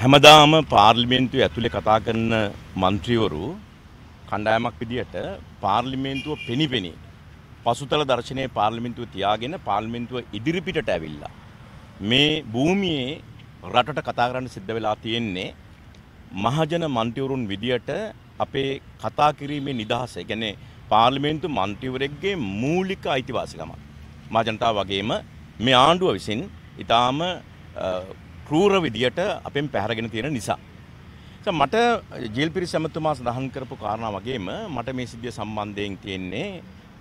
හැමදාම පාර්ලිමේන්තුව ඇතුලේ කතා කරන മന്ത്രിවරු කණ්ඩායමක් විදියට පාර්ලිමේන්තුව පෙනිපෙනී පසුතල දර්ශනයේ පාර්ලිමේන්තුව තියාගෙන පාර්ලිමේන්තුව ඉදිරිපිටට ඇවිල්ලා මේ භූමියේ රටට කතා කරන්න සිද්ධ වෙලා තියෙන්නේ මහජන മന്ത്രിවරුන් විදියට අපේ කතා කිරීමේ නිදහස. ඒ කියන්නේ පාර්ලිමේන්තු മന്ത്രിවරයෙක්ගේ මූලික අයිතිවාසිකම. මා ජනතාව වගේම මේ ආණ්ඩුව විසින් ඊටාම කෲර විදියට අපෙන් පැහැරගෙන තියෙන නිසා. මට ජේල් පිරිස ඇමතුමා සඳහන් කරපු කාරණා වගේම මට මේ සිද්ධිය සම්බන්ධයෙන් තියෙන්නේ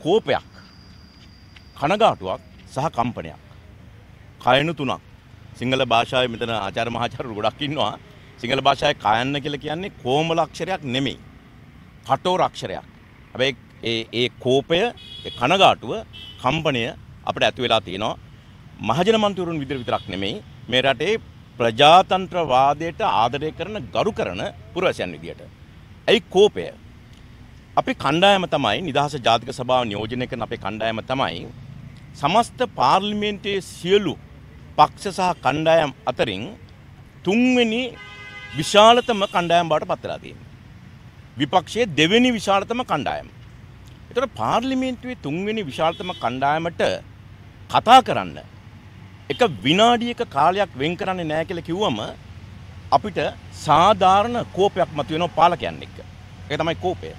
කෝපයක් කනගාටුවක් සහ කම්පනයක් කයනු තුනක් සිංහල භාෂාවේ මෙතන ආචාර්ය මහාචාර්ය ගොඩක් ඉන්නවා සිංහල භාෂාවේ කයන්න කියලා කියන්නේ කොමල අක්ෂරයක් නෙමෙයි කටෝර අක්ෂරයක් හැබැයි ඒ ඒ කෝපය ඒ කනගාටුව කම්පණය අපිට ඇති වෙලා තියෙනවා මහජන මන්ත්‍රීවරුන් විතර විතරක් නෙමෙයි මේ රටේ ප්‍රජාතන්ත්‍රවාදයට ආදරය කරන ගරු කරන පුරවැසියන් විදියට. ඇයි කෝපය? අපි කණ්ඩායම තමයි නිදහස ජාතික සභාව නියෝජනය කරන අපේ කණ්ඩායම තමයි සමස්ත පාර්ලිමේන්තයේ සියලු පක්ෂ සහ කණ්ඩායම් අතරින් තුන්වෙනි විශාලතම කණ්ඩායම් බවට පත් වෙලා තියෙනවා. විපක්ෂයේ දෙවෙනි විශාලතම කණ්ඩායම. ඒතර පාර්ලිමේන්තුවේ තුන්වෙනි විශාලතම කණ්ඩායමට කතා කරන්න එක විනාඩියක කාලයක් වෙන් කරන්නේ නැහැ කියලා කිව්වම අපිට සාධාරණ කෝපයක් මතුවෙනවා පාලකයන් එක්ක. ඒක තමයි කෝපය.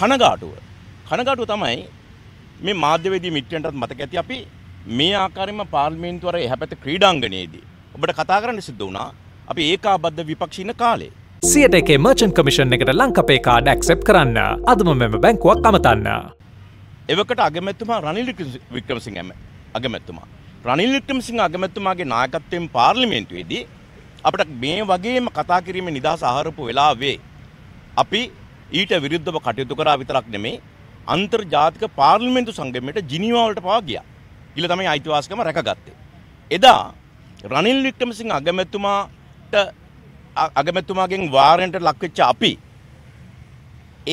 කනගාටුව. කනගාටුව තමයි මේ මාධ්‍යවේදී මිත්‍රයන්ටත් මතක ඇති අපි මේ ආකාරයෙන්ම පාර්ලිමේන්තුවර එහා පැත්තේ ක්‍රීඩාංගණයේදී ඔබට කතා කරන්න සිද්ධ වුණා අපි ඒකාබද්ධ විපක්ෂීන කාලේ සියට එකේ මර්චන් කමිෂන් එකට ලංකපේ කාඩ ඇක්සෙප් කරන්න අදම මෙම බැංකුවක් අමතන්න. එවකට අගමැත්තුමා රනිලි වික්‍රමසිං ඇම අගමැත්තුමා රනිල් වික්‍රමසිංහ අගමැතිතුමාගේ නායකත්වයෙන් පාර්ලිමේන්තුවේදී අපිට මේ වගේම කතා කිරීමේ නිදහස ආහාරපු වෙලාවේ අපි ඊට විරුද්ධව කටයුතු කරා විතරක් නෙමෙයි අන්තර්ජාතික පාර්ලිමේන්තු සංගමයට ජිනීවා වලට පවා ගියා. ඊළ තමයි අයිතිවාසිකම රැකගත්තේ. එදා රනිල් වික්‍රමසිංහ අගමැතිතුමාට අගමැතිතුමාගෙන් වාරණයට ලක්වෙච්ච අපි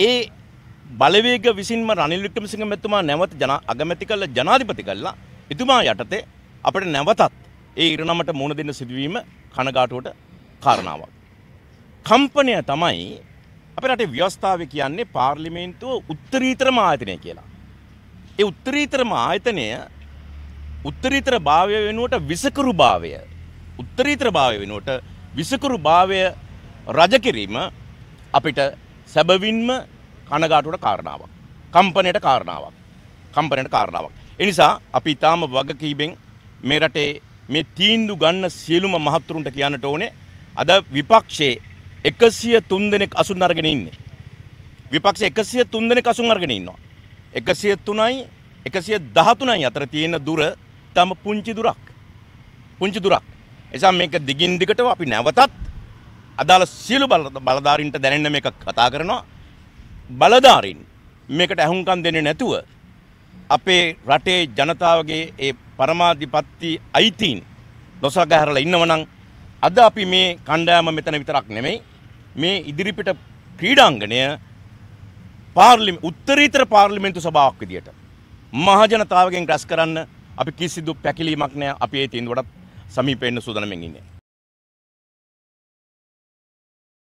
ඒ බලවේග විසින්ම රනිල් වික්‍රමසිංහ මැතිතුමා නැවත ජන අගමැති කළ ජනාධිපති කළා. එතුමා යටතේ අපට නැවතත් ඒ ඉරණමට මුණ දෙන්න සිදුවීම කනගාටුවට කාරණාවක්. කම්පනය තමයි අප රටේ ව්‍යවස්ථාව කියන්නේ පාර්ලිමේන්තුව උත්තරීතරම ආයතනය කියලා. ඒ උත්තරීතරම ආයතනය උත්තරීතර භාවය වෙනුවට විසකරු භාවය උත්තරීතර භාවය වෙනුවට විසකරු භාවය රජ කිරීම අපිට සැබවින්ම කනගාටුවට කාරණාවක්. කම්පනයට කාරණාවක්. කම්පනයට කාරණාවක්. එනිසා අපි ඊටාම වගකීමෙන් මේ රටේ මේ තීන්දු ගන්න සියලුම මහත්තුරුන්ට කියන්නට ඕනේ අද විපක්ෂයේ 103 දෙනෙක් අසුන් අරගෙන ඉන්නේ. විපක්ෂයේ 103 දෙනෙක් අසුන් අරගෙන ඉන්නවා. 103යි 113යි අතර තියෙන දුර තම පුංචි දුරක්. පුංචි දුරක්. එසම් මේක දිගින් දිගටම අපි නැවතත් අදාළ සියලු බලධාරීන්ට දැනෙන්න මේක කතා කරනවා. බලධාරීන් මේකට ඇහුම්කන් දෙන්නේ නැතුව අපේ රටේ ජනතාවගේ ඒ පරමාධිපත්ති අයිතීන් නොසලකා හැරලා ඉන්නවනම් අද අපි මේ කණ්ඩායම මෙතන විතරක් නෙමෙයි මේ ඉදිරිපිට ක්‍රීඩාංගණය පාර්ලිමේ උත්තරීතර පාර්ලිමේන්තු සභාවක් විදියට මහජනතාවගෙන් රැස් කරන්න අපි කිසිදු පැකිලීමක් නැහැ අපි ඒ තීන්දුවටත් සමීප වෙන්න සූදානම්ෙන් ඉන්නේ